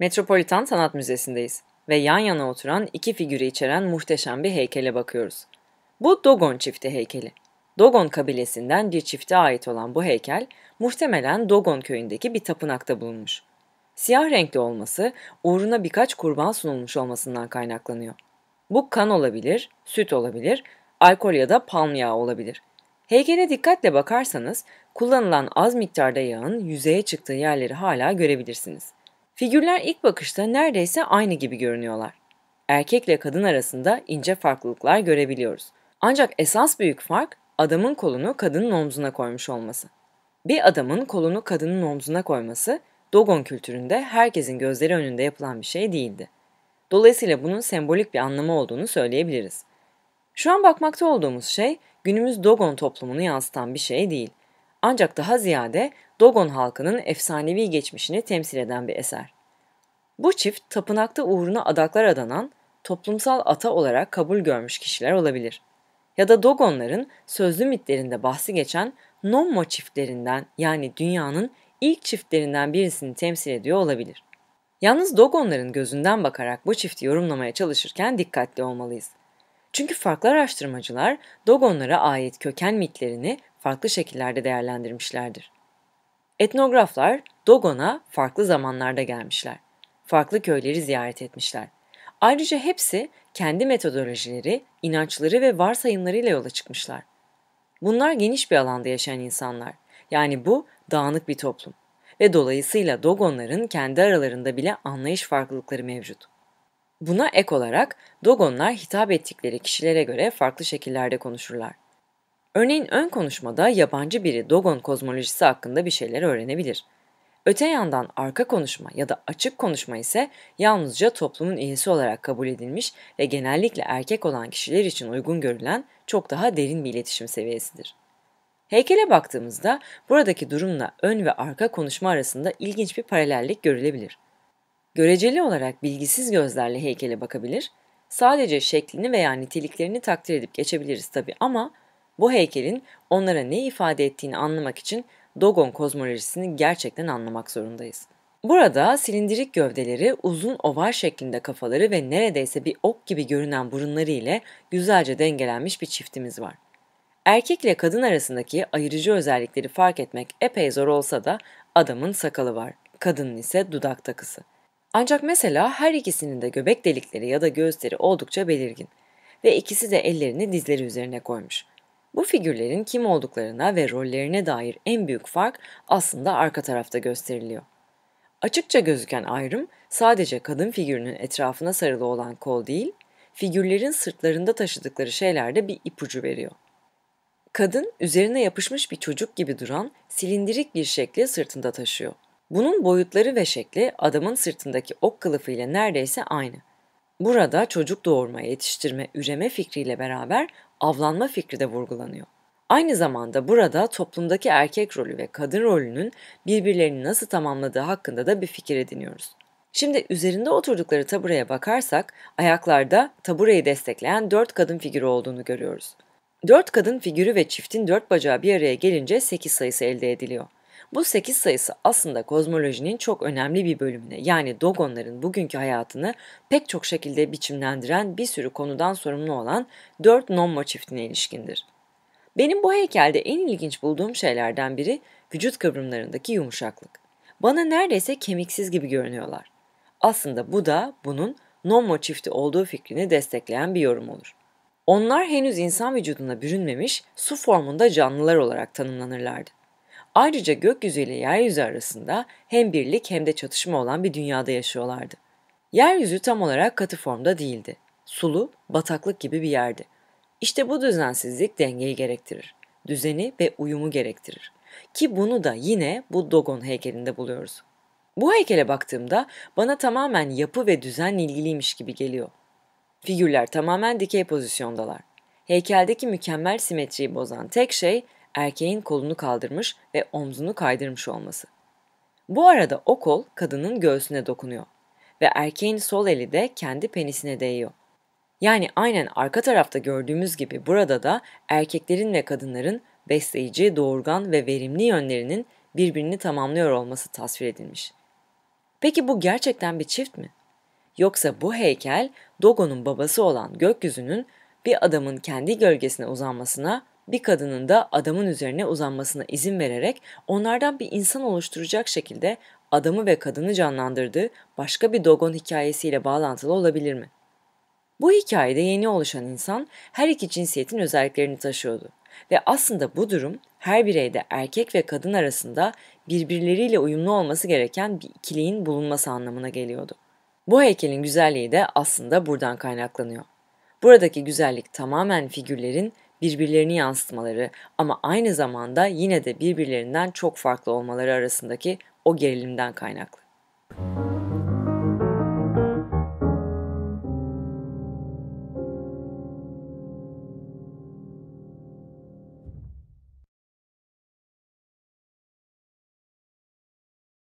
Metropolitan Sanat Müzesi'ndeyiz ve yan yana oturan iki figürü içeren muhteşem bir heykele bakıyoruz. Bu Dogon çifti heykeli. Dogon kabilesinden bir çifte ait olan bu heykel muhtemelen Dogon köyündeki bir tapınakta bulunmuş. Siyah renkli olması uğruna birkaç kurban sunulmuş olmasından kaynaklanıyor. Bu kan olabilir, süt olabilir, alkol ya da palm yağı olabilir. Heykele dikkatle bakarsanız kullanılan az miktarda yağın yüzeye çıktığı yerleri hala görebilirsiniz. Figürler ilk bakışta neredeyse aynı gibi görünüyorlar. Erkekle kadın arasında ince farklılıklar görebiliyoruz. Ancak esas büyük fark adamın kolunu kadının omzuna koymuş olması. Bir adamın kolunu kadının omzuna koyması Dogon kültüründe herkesin gözleri önünde yapılan bir şey değildi. Dolayısıyla bunun sembolik bir anlamı olduğunu söyleyebiliriz. Şu an bakmakta olduğumuz şey günümüz Dogon toplumunu yansıtan bir şey değil. Ancak daha ziyade Dogon halkının efsanevi geçmişini temsil eden bir eser. Bu çift tapınakta uğruna adaklar adanan, toplumsal ata olarak kabul görmüş kişiler olabilir. Ya da Dogonların sözlü mitlerinde bahsi geçen Nommo çiftlerinden yani dünyanın ilk çiftlerinden birisini temsil ediyor olabilir. Yalnız Dogonların gözünden bakarak bu çifti yorumlamaya çalışırken dikkatli olmalıyız. Çünkü farklı araştırmacılar Dogonlara ait köken mitlerini farklı şekillerde değerlendirmişlerdir. Etnograflar Dogon'a farklı zamanlarda gelmişler farklı köyleri ziyaret etmişler. Ayrıca hepsi kendi metodolojileri, inançları ve varsayımlarıyla yola çıkmışlar. Bunlar geniş bir alanda yaşayan insanlar. Yani bu dağınık bir toplum. Ve dolayısıyla Dogonların kendi aralarında bile anlayış farklılıkları mevcut. Buna ek olarak Dogonlar hitap ettikleri kişilere göre farklı şekillerde konuşurlar. Örneğin ön konuşmada yabancı biri Dogon kozmolojisi hakkında bir şeyler öğrenebilir. Öte yandan arka konuşma ya da açık konuşma ise yalnızca toplumun üyesi olarak kabul edilmiş ve genellikle erkek olan kişiler için uygun görülen çok daha derin bir iletişim seviyesidir. Heykele baktığımızda buradaki durumla ön ve arka konuşma arasında ilginç bir paralellik görülebilir. Göreceli olarak bilgisiz gözlerle heykele bakabilir, sadece şeklini veya niteliklerini takdir edip geçebiliriz tabi ama bu heykelin onlara ne ifade ettiğini anlamak için Dogon kozmolojisini gerçekten anlamak zorundayız. Burada silindirik gövdeleri, uzun oval şeklinde kafaları ve neredeyse bir ok gibi görünen burunları ile güzelce dengelenmiş bir çiftimiz var. Erkek ile kadın arasındaki ayırıcı özellikleri fark etmek epey zor olsa da adamın sakalı var, kadının ise dudak takısı. Ancak mesela her ikisinin de göbek delikleri ya da göğüsleri oldukça belirgin ve ikisi de ellerini dizleri üzerine koymuş. Bu figürlerin kim olduklarına ve rollerine dair en büyük fark aslında arka tarafta gösteriliyor. Açıkça gözüken ayrım sadece kadın figürünün etrafına sarılı olan kol değil, figürlerin sırtlarında taşıdıkları şeylerde bir ipucu veriyor. Kadın üzerine yapışmış bir çocuk gibi duran silindirik bir şekli sırtında taşıyor. Bunun boyutları ve şekli adamın sırtındaki ok kılıfı ile neredeyse aynı. Burada çocuk doğurma, yetiştirme, üreme fikriyle beraber avlanma fikri de vurgulanıyor. Aynı zamanda burada toplumdaki erkek rolü ve kadın rolünün birbirlerini nasıl tamamladığı hakkında da bir fikir ediniyoruz. Şimdi üzerinde oturdukları tabureye bakarsak ayaklarda tabureyi destekleyen dört kadın figürü olduğunu görüyoruz. Dört kadın figürü ve çiftin dört bacağı bir araya gelince sekiz sayısı elde ediliyor. Bu 8 sayısı aslında kozmolojinin çok önemli bir bölümüne yani Dogonların bugünkü hayatını pek çok şekilde biçimlendiren bir sürü konudan sorumlu olan 4 Nomma çiftine ilişkindir. Benim bu heykelde en ilginç bulduğum şeylerden biri vücut kıvrımlarındaki yumuşaklık. Bana neredeyse kemiksiz gibi görünüyorlar. Aslında bu da bunun nonmo çifti olduğu fikrini destekleyen bir yorum olur. Onlar henüz insan vücuduna bürünmemiş, su formunda canlılar olarak tanımlanırlardı. Ayrıca gökyüzü ile yeryüzü arasında hem birlik hem de çatışma olan bir dünyada yaşıyorlardı. Yeryüzü tam olarak katı formda değildi. Sulu, bataklık gibi bir yerdi. İşte bu düzensizlik dengeyi gerektirir. Düzeni ve uyumu gerektirir. Ki bunu da yine bu Dogon heykelinde buluyoruz. Bu heykele baktığımda bana tamamen yapı ve düzen ilgiliymiş gibi geliyor. Figürler tamamen dikey pozisyondalar. Heykeldeki mükemmel simetriyi bozan tek şey erkeğin kolunu kaldırmış ve omzunu kaydırmış olması. Bu arada o kol kadının göğsüne dokunuyor ve erkeğin sol eli de kendi penisine değiyor. Yani aynen arka tarafta gördüğümüz gibi burada da erkeklerin ve kadınların besleyici, doğurgan ve verimli yönlerinin birbirini tamamlıyor olması tasvir edilmiş. Peki bu gerçekten bir çift mi? Yoksa bu heykel Dogo'nun babası olan gökyüzünün bir adamın kendi gölgesine uzanmasına bir kadının da adamın üzerine uzanmasına izin vererek onlardan bir insan oluşturacak şekilde adamı ve kadını canlandırdığı başka bir Dogon hikayesiyle bağlantılı olabilir mi? Bu hikayede yeni oluşan insan her iki cinsiyetin özelliklerini taşıyordu ve aslında bu durum her bireyde erkek ve kadın arasında birbirleriyle uyumlu olması gereken bir ikiliğin bulunması anlamına geliyordu. Bu heykelin güzelliği de aslında buradan kaynaklanıyor. Buradaki güzellik tamamen figürlerin birbirlerini yansıtmaları ama aynı zamanda yine de birbirlerinden çok farklı olmaları arasındaki o gerilimden kaynaklı.